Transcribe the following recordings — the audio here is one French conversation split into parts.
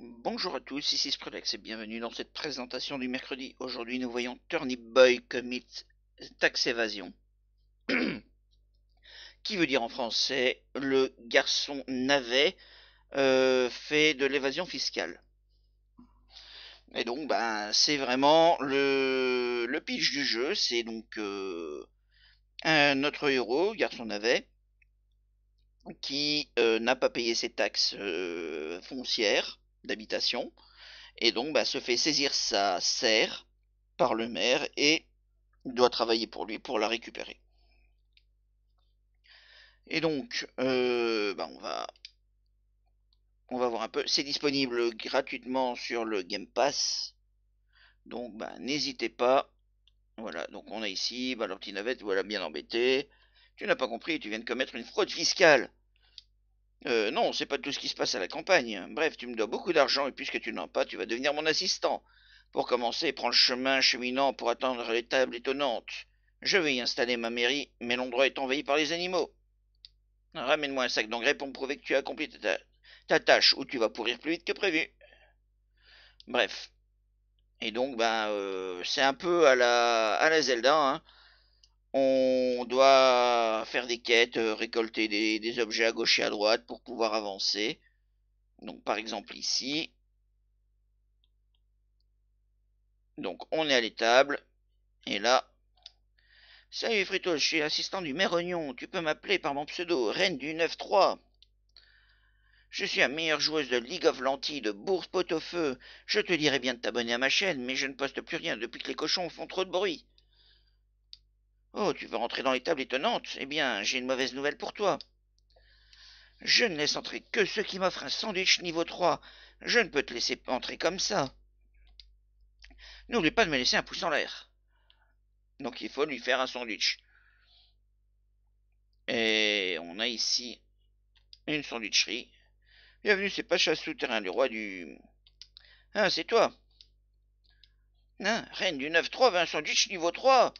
Bonjour à tous, ici Sprelex et bienvenue dans cette présentation du mercredi. Aujourd'hui nous voyons Turnip Boy commit tax Evasion. qui veut dire en français le garçon navet euh, fait de l'évasion fiscale. Et donc ben c'est vraiment le, pitch du jeu, c'est donc euh, un, notre héros, garçon navet, qui euh, n'a pas payé ses taxes foncières d'habitation, et donc bah, se fait saisir sa serre par le maire et doit travailler pour lui pour la récupérer. Et donc, euh, bah, on va on va voir un peu. C'est disponible gratuitement sur le Game Pass. Donc bah, n'hésitez pas. Voilà, donc on a ici, bah, navette, voilà, bien embêté. Tu n'as pas compris, tu viens de commettre une fraude fiscale. Euh, non, c'est pas tout ce qui se passe à la campagne. Bref, tu me dois beaucoup d'argent et puisque tu n'en as pas, tu vas devenir mon assistant. Pour commencer, prends le chemin cheminant pour atteindre tables étonnantes. Je vais y installer ma mairie, mais l'endroit est envahi par les animaux. Ramène-moi un sac d'engrais pour me prouver que tu as accompli ta, tâche, ou tu vas pourrir plus vite que prévu. Bref. Et donc, ben, euh, c'est un peu à la, à la Zelda, hein. On doit faire des quêtes, euh, récolter des, objets à gauche et à droite pour pouvoir avancer. Donc par exemple ici. Donc on est à l'étable. Et là. Salut Frito, je suis assistant du maire Oignon. Tu peux m'appeler par mon pseudo, reine du 9-3. Je suis la meilleure joueuse de League of Lentilles, de Bourse Pot-au-Feu. Je te dirais bien de t'abonner à ma chaîne, mais je ne poste plus rien depuis que les cochons font trop de bruit. Oh, tu veux rentrer dans les tables étonnantes Eh bien, j'ai une mauvaise nouvelle pour toi. Je ne laisse entrer que ceux qui m'offrent un sandwich niveau 3. Je ne peux te laisser entrer comme ça. N'oublie pas de me laisser un pouce en l'air. Donc il faut lui faire un sandwich. Et on a ici une sandwicherie. Bienvenue, c'est Pacha Souterrain, le roi du... Ah, c'est toi. Hein, reine du 9-3 un sandwich niveau 3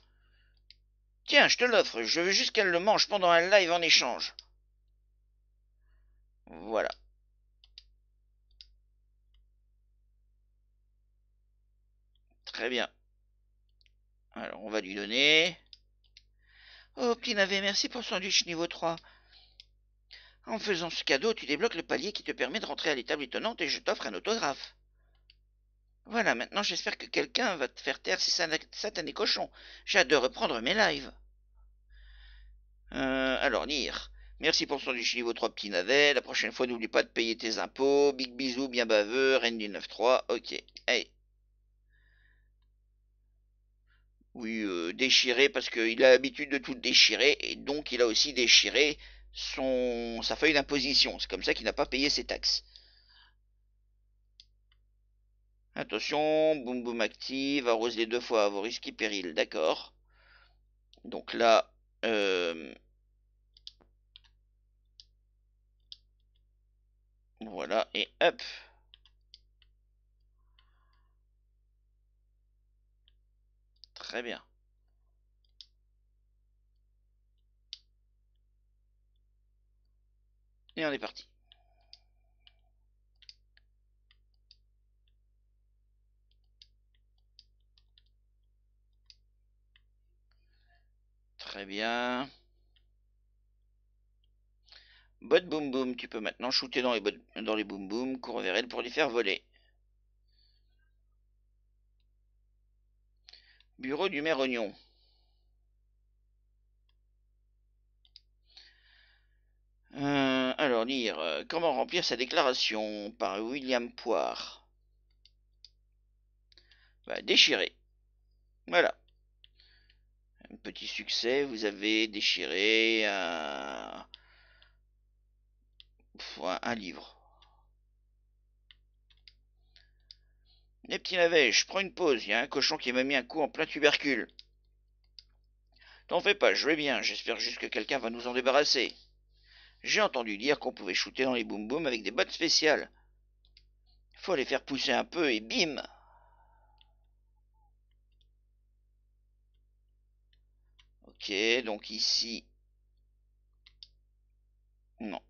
Tiens, je te l'offre, je veux juste qu'elle le mange pendant un live en échange. Voilà. Très bien. Alors, on va lui donner. Oh, petit navet, merci pour sandwich niveau 3. En faisant ce cadeau, tu débloques le palier qui te permet de rentrer à l'étable étonnante et je t'offre un autographe. Voilà, maintenant j'espère que quelqu'un va te faire taire ces des cochons. J'ai hâte de reprendre mes lives. Euh, alors, Nir. Merci pour son déchiré vos trois petits navets. La prochaine fois, n'oublie pas de payer tes impôts. Big bisous, bien baveux. Reine du 9-3. Ok. Hey. Oui, euh, déchiré parce qu'il a l'habitude de tout déchirer et donc il a aussi déchiré son sa feuille d'imposition. C'est comme ça qu'il n'a pas payé ses taxes. Attention, boum boum active, arroser deux fois à vos risques et périls, d'accord. Donc là, euh, voilà, et hop. Très bien. Et on est parti. bien. Bot boom boom, tu peux maintenant shooter dans les, dans les boom boom, cours vers elle pour les faire voler. Bureau du maire Oignon. Euh, alors lire, euh, comment remplir sa déclaration par William Poire. Bah, déchirer. Voilà petit succès, vous avez déchiré un, livre. Les petits navets, je prends une pause, il y a un cochon qui m'a mis un coup en plein tubercule. T'en fais pas, je vais bien, j'espère juste que quelqu'un va nous en débarrasser. J'ai entendu dire qu'on pouvait shooter dans les boum boum avec des bottes spéciales. Faut les faire pousser un peu et bim Ok, donc ici... Non.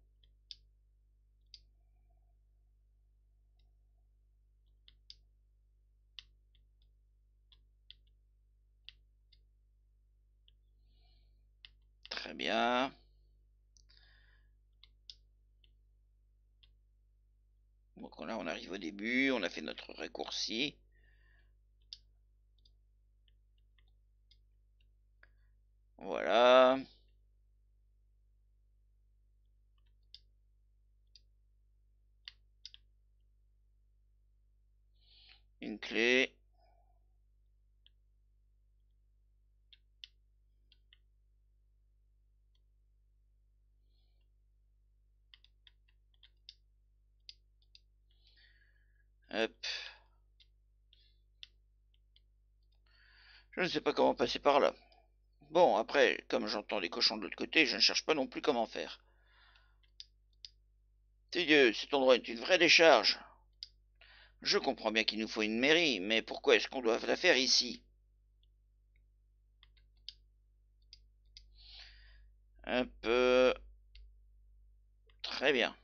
Très bien. Donc là, on arrive au début, on a fait notre raccourci. Voilà. Une clé. Hop. Je ne sais pas comment passer par là. Bon, après, comme j'entends les cochons de l'autre côté, je ne cherche pas non plus comment faire. Dieu, cet endroit est une vraie décharge. Je comprends bien qu'il nous faut une mairie, mais pourquoi est-ce qu'on doit la faire ici Un peu... Très bien.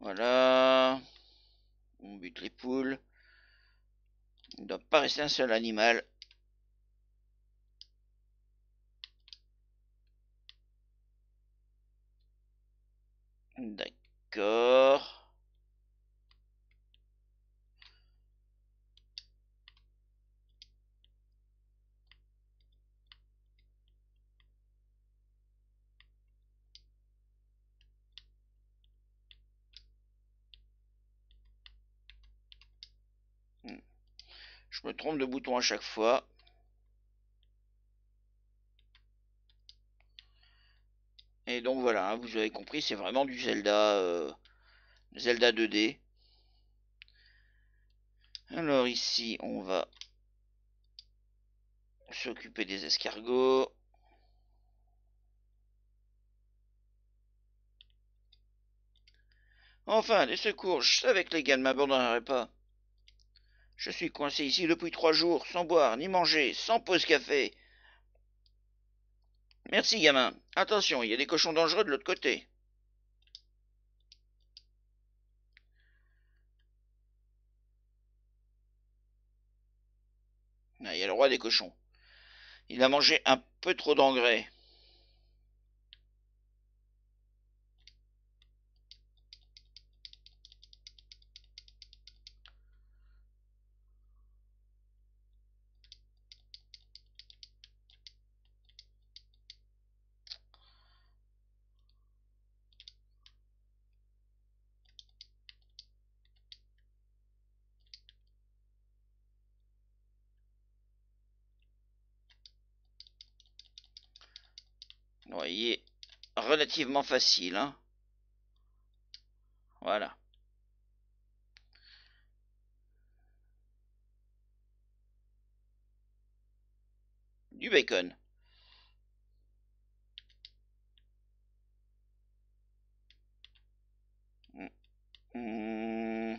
Voilà. On bute les poules. Il ne doit pas rester un seul animal. Je me trompe de bouton à chaque fois. Et donc voilà, hein, vous avez compris, c'est vraiment du Zelda, euh, Zelda 2D. Alors ici, on va s'occuper des escargots. Enfin, des secours, je savais que les gars ne m'abandonneraient pas. Je suis coincé ici depuis trois jours, sans boire, ni manger, sans pause café. Merci, gamin. Attention, il y a des cochons dangereux de l'autre côté. Ah, il y a le roi des cochons. Il a mangé un peu trop d'engrais. voyez, relativement facile. Hein voilà. Du bacon. Mmh. Mmh.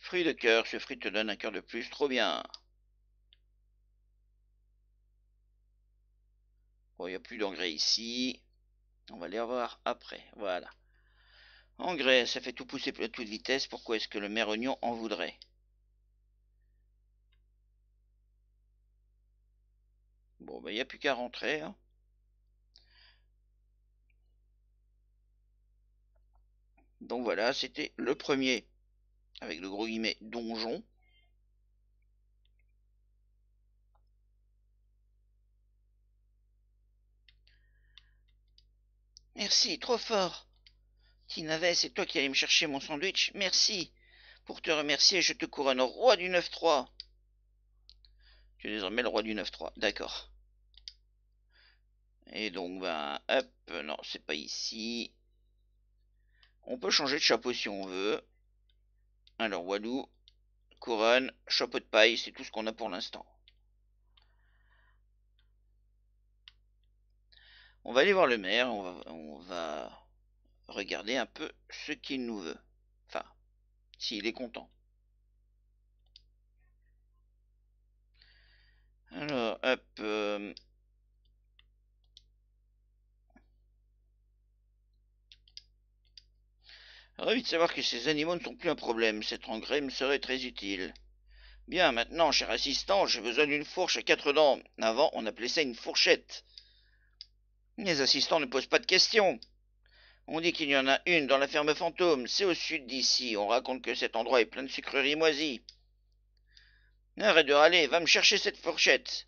Fruit de cœur, ce fruit te donne un cœur de plus, trop bien. il n'y a plus d'engrais ici. On va les revoir après. Voilà. Engrais, ça fait tout pousser à toute vitesse. Pourquoi est-ce que le maire oignon en voudrait Bon, ben, il n'y a plus qu'à rentrer. Hein. Donc voilà, c'était le premier, avec le gros guillemet, donjon. Merci, trop fort. Tinavet, c'est toi qui allais me chercher mon sandwich. Merci. Pour te remercier, je te couronne roi du 9-3. Tu es désormais le roi du 9-3. D'accord. Et donc, ben, hop, non, c'est pas ici. On peut changer de chapeau si on veut. Alors, Walou, couronne, chapeau de paille, c'est tout ce qu'on a pour l'instant. On va aller voir le maire, on va, regarder un peu ce qu'il nous veut. Enfin, s'il est content. Alors, hop. Euh... de savoir que ces animaux ne sont plus un problème. Cet engrais me serait très utile. Bien, maintenant, cher assistant, j'ai besoin d'une fourche à quatre dents. Avant, on appelait ça une fourchette. Les assistants ne posent pas de questions. On dit qu'il y en a une dans la ferme fantôme, c'est au sud d'ici. On raconte que cet endroit est plein de sucreries moisies. Arrête de râler, va me chercher cette fourchette.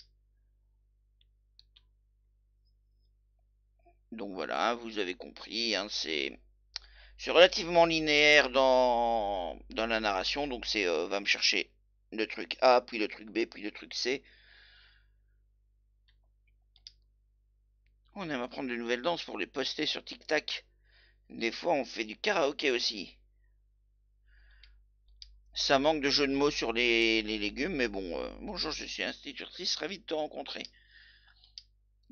Donc voilà, vous avez compris, hein, c'est relativement linéaire dans, dans la narration, donc c'est euh, va me chercher le truc A, puis le truc B, puis le truc C. On aime apprendre de nouvelles danses pour les poster sur TikTok. Des fois, on fait du karaoké aussi. Ça manque de jeux de mots sur les, légumes, mais bon, euh, bonjour, je suis institutrice, ravie de te rencontrer.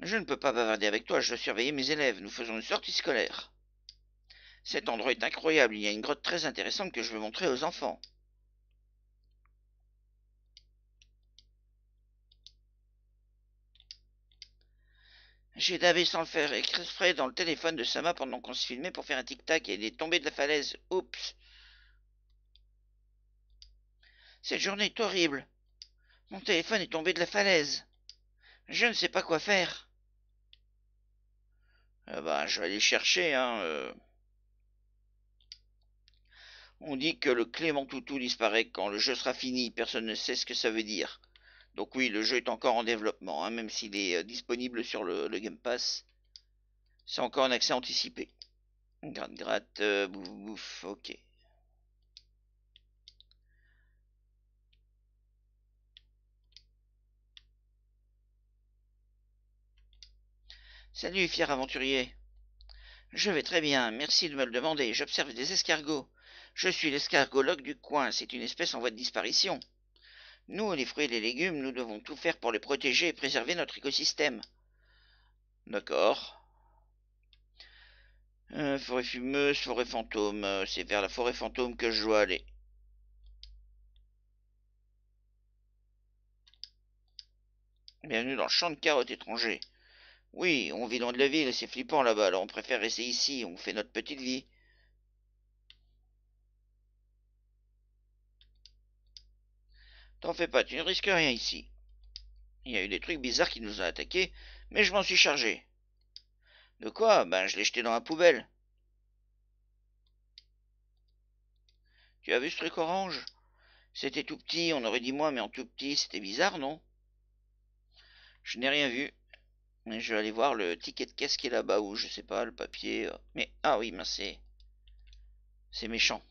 Je ne peux pas bavarder avec toi, je dois surveiller mes élèves, nous faisons une sortie scolaire. Cet endroit est incroyable, il y a une grotte très intéressante que je veux montrer aux enfants. J'ai lavé sans le faire exprès dans le téléphone de Sama pendant qu'on se filmait pour faire un tic-tac et il est tombé de la falaise. Oups. Cette journée est horrible. Mon téléphone est tombé de la falaise. Je ne sais pas quoi faire. Ah ben, je vais aller chercher, hein. Euh. On dit que le Clément Toutou disparaît quand le jeu sera fini. Personne ne sait ce que ça veut dire. Donc oui, le jeu est encore en développement, hein, même s'il est euh, disponible sur le, Game Pass. C'est encore un accès anticipé. Gratte, gratte, euh, bouf, bouf, ok. Salut, fier aventurier. Je vais très bien, merci de me le demander. J'observe des escargots. Je suis l'escargologue du coin, c'est une espèce en voie de disparition. Nous, les fruits et les légumes, nous devons tout faire pour les protéger et préserver notre écosystème. D'accord. Euh, forêt fumeuse, forêt fantôme. Euh, c'est vers la forêt fantôme que je dois aller. Bienvenue dans le champ de carottes étrangers. Oui, on vit dans de la ville et c'est flippant là-bas, alors on préfère rester ici, on fait notre petite vie. T'en fais pas, tu ne risques rien ici. Il y a eu des trucs bizarres qui nous ont attaqués, mais je m'en suis chargé. De quoi Ben, je l'ai jeté dans la poubelle. Tu as vu ce truc orange C'était tout petit, on aurait dit moi, mais en tout petit, c'était bizarre, non Je n'ai rien vu. Mais je vais aller voir le ticket de caisse qui est là-bas, ou je sais pas, le papier. Euh. Mais, ah oui, ben c'est... C'est méchant.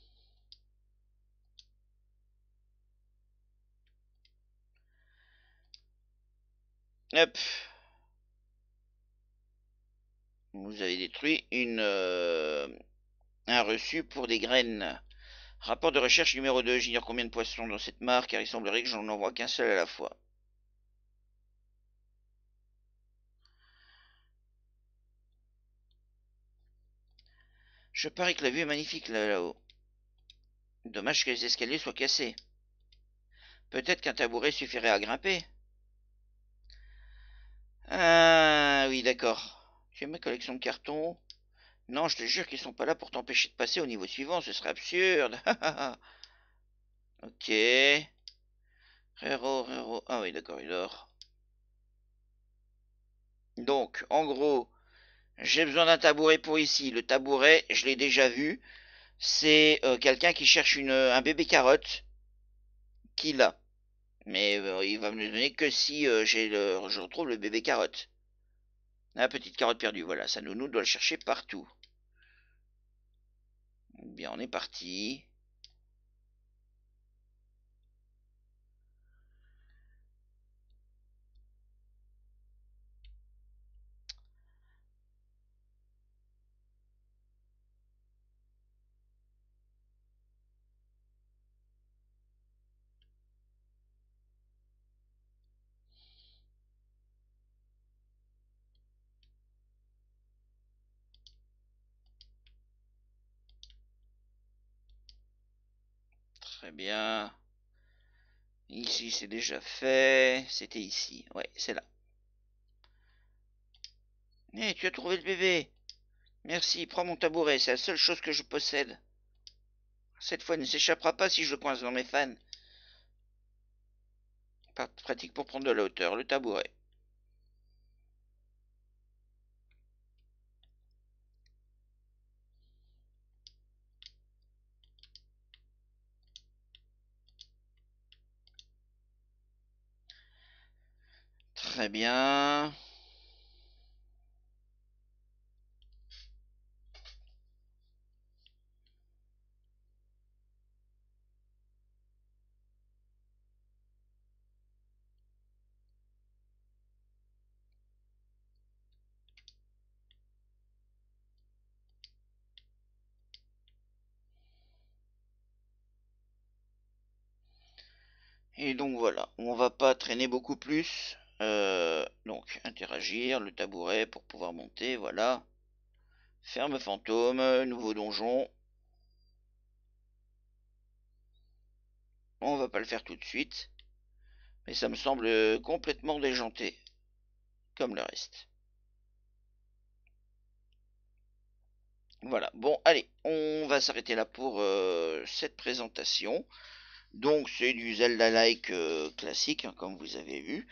Hop. Vous avez détruit une, euh, un reçu pour des graines. Rapport de recherche numéro 2. J'ignore combien de poissons dans cette mare car il semblerait que j'en envoie qu'un seul à la fois. Je parie que la vue est magnifique là-haut. Dommage que les escaliers soient cassés. Peut-être qu'un tabouret suffirait à grimper. Ah oui, d'accord. J'ai ma collection de cartons. Non, je te jure qu'ils sont pas là pour t'empêcher de passer au niveau suivant, ce serait absurde. ok. Rero, Rero. Ah oui, d'accord, il dort. Donc, en gros, j'ai besoin d'un tabouret pour ici. Le tabouret, je l'ai déjà vu. C'est euh, quelqu'un qui cherche une, un bébé carotte. Qui l'a mais euh, il va me le donner que si euh, j'ai le, je retrouve le bébé carotte. La petite carotte perdue, voilà, ça nous doit le chercher partout. Bien, on est parti. Très bien. Ici, c'est déjà fait. C'était ici. Ouais, c'est là. Hé, eh, tu as trouvé le bébé. Merci, prends mon tabouret. C'est la seule chose que je possède. Cette fois, il ne s'échappera pas si je le coince dans mes fans. Pratique pour prendre de la hauteur, le tabouret. bien. Et donc voilà, on va pas traîner beaucoup plus. Euh, donc, interagir, le tabouret pour pouvoir monter, voilà. Ferme fantôme, nouveau donjon. On va pas le faire tout de suite. Mais ça me semble complètement déjanté. Comme le reste. Voilà, bon, allez, on va s'arrêter là pour euh, cette présentation. Donc, c'est du Zelda-like euh, classique, hein, comme vous avez vu.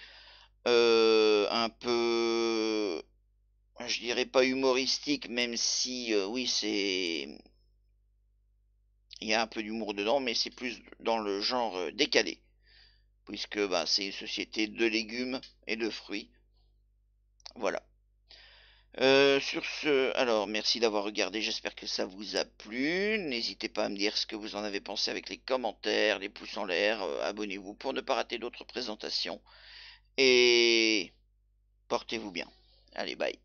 Euh, un peu, je dirais pas humoristique, même si euh, oui c'est, il y a un peu d'humour dedans, mais c'est plus dans le genre euh, décalé, puisque bah, c'est une société de légumes et de fruits. Voilà. sur ce, alors merci d'avoir regardé, j'espère que ça vous a plu. N'hésitez pas à me dire ce que vous en avez pensé avec les commentaires, les pouces en l'air, abonnez-vous pour ne pas rater d'autres présentations. Et portez-vous bien. Allez, bye.